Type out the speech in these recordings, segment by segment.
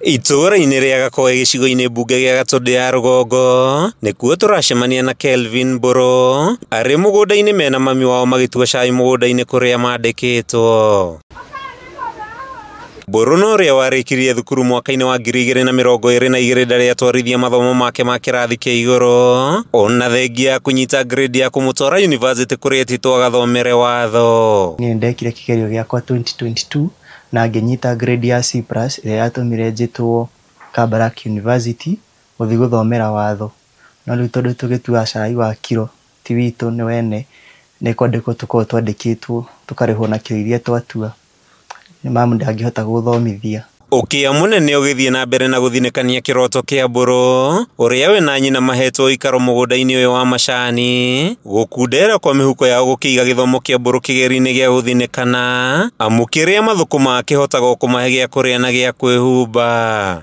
itũũra-inĩ rĩa gakoe gĩcigo-inĩ mbunge gĩa gatũndũ ya rũgongo nĩkuo tũracemania na kelvin mbũrũ arĩ mũgũnda-inĩ mena mami wao magĩtua cai mũgũnda-inĩ kũrĩa mandĩkĩtwo mbũrũ na ũrĩa warĩkirie thukuru mwaka-inĩ wa ngiri igĩrĩ na mĩrongo ĩrĩ na igĩrĩ ndarĩa twarithia mathomo make ma kĩrathi kĩa igũrũ o na thengia kũnyita grade ya kũmũtwara yunivasĩtĩ kũrĩa ti twagathomere watho nĩ ndekire kĩgerio gĩakwa 2022 na agĩnyita grade ya C+ ĩrĩa yatũmire njĩtwo Kabarak University gũthiĩ gũthomera watho. No rĩu tondũ tũgĩtua cai wa kiro ti witũ nĩ wene, nĩ kwandĩkwo tũkoragwo twandĩkĩtwo tũkarĩhwo na kiro iria twatua. Mamu ndangĩhota gũthomithia ukia munene ugithie na mbere na guthinekania kiroto kia mburu uria we na nyina mahetwo ikaro mugunda-ini uyu wa macani gukundera kwa mihuko yao gukiiga githomo kia mburu kigeri-ini gia guthinekana amu kiria mathukumaga kihotaga kumahe gia kuria na gia kwihumba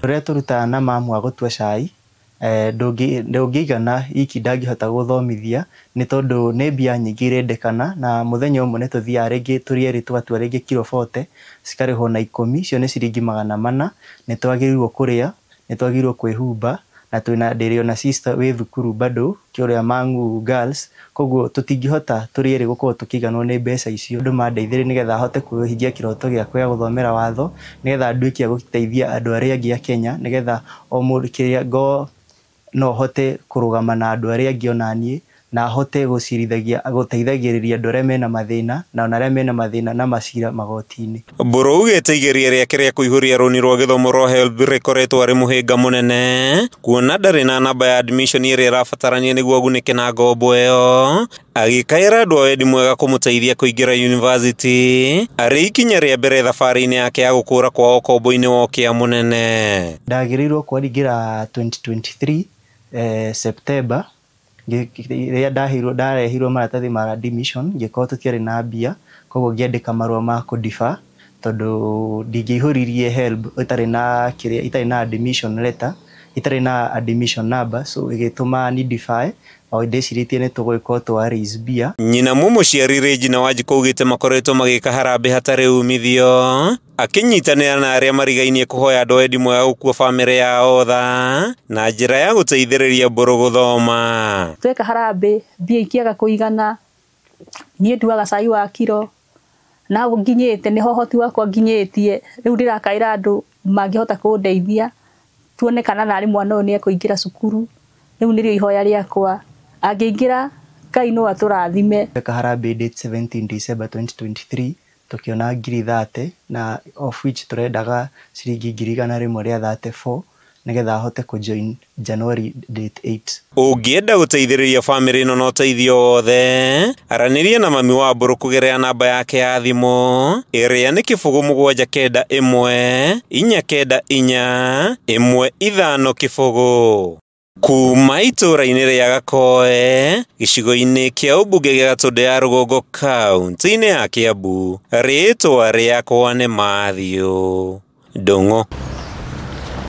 uria turutaga na mamu agutua cai Eh, ndũngĩigana iki ndangĩhota gũthomithia nĩ tondũ nĩ mbia nyingĩ irendekana na mũthenya ũmwe nĩ tũthiaga rĩngĩ tũrĩ erĩ twatua rĩngĩ kiro bote cikarĩhwo na ikũmi, icio nĩ ciringi magana mana, nĩ twagĩrĩirwo kũrĩa, nĩ twagĩrĩirwo kwĩhumba na twĩna ndĩrĩ ona sister wĩ thukuru bado kũrĩa Mang'u Girls, kuoguo tũtingĩhota tũrĩ erĩ gũkorwo tũkĩiganwo nĩ mbeca icio. Andũ mandeithĩrĩrie getha hote kũhingia kĩroto gĩakwa gĩa gũthomera watho, nĩgetha nduĩke a gũteithia andũ arĩa angĩ a Kenya, getha o mũndũ kĩrĩa ngorwo no hote kurugama na andu aria angĩ ona niĩ na hote gucirithagia guteithagiriria andå arä a mena mathäna na ona arä a mena mathäna na macira magoti-inä mbårå ugäte igeria rĩake rĩa kũihũria rũni rwa gĩthomo rwa helb rĩkoretwo arĩ mũhĩnga mũnene kuona ndarĩ na namba ya admission ĩrĩa ĩrabatarania nĩguo agunĩke na ngombo ĩyo agĩkaĩra andũ awendi mwega kũmũteithia kũingĩra yunivasĩtĩ arĩ ikinya rĩa mbere thabarĩ-inĩ yake ya gũkũũra kwa kombo-inĩ wa ũkĩa mũnene ndagĩrĩirwo kwaringĩra 2023 Septemba rä rä ndarehirwo maratathi ma ngä korwo tå tiarä na mbia koguo ngä ka marua ma kå diba tondå ndingä ihå ririe helb itarä na admission letter itarä na admission number so ä gä tå ma o ndäcirä tie nä tå gwä ka twa nyina må må ciari rĩnjina wanjikå augä te makoretwo magä ka harambä hatarä umithio akĩnyitanĩra na arĩa marigainie kũhoya andũ wendi mwega gũkua famire ya tha na njĩra ya gũteithĩrĩria mbũrũ gũthoma tweka harambĩ mbia ikiaga kũigana niĩ nduaga cai wa kiro na nginyĩte nĩho ũhoti wakwa nginyĩtie rĩu ndĩrakaĩra andũ mangĩhota kũndeithia tuone kana nari mwana uyu niekuingira cukuru riu nirio ihoya riakwa angiingira ngai no aturathime kaharambee date 17 December 2023 tukiona ngiri thate na of which turendaga ciringi ngiri igana rĩmwe rĩa thate nigetha hote join january date 8 ũngĩenda gũteithĩrĩria family ĩno na ũteithio wothe aranĩria na mami wa mbũrũ kũgerera namba yake ya thimo ĩrĩa nĩ kĩbũgũ mũgwanja kenda ĩmwe inya kenda inya ĩmwe ithano kĩbũgũ kuuma itũũra-inĩ rĩa gakoe gĩcigo-inĩ kĩa ũmbunge gĩa gatũndũ ya rũgongo kaunti-inĩ ya kĩambu rĩĩtwa rĩakwa nĩ mathiũ ndũng'ũ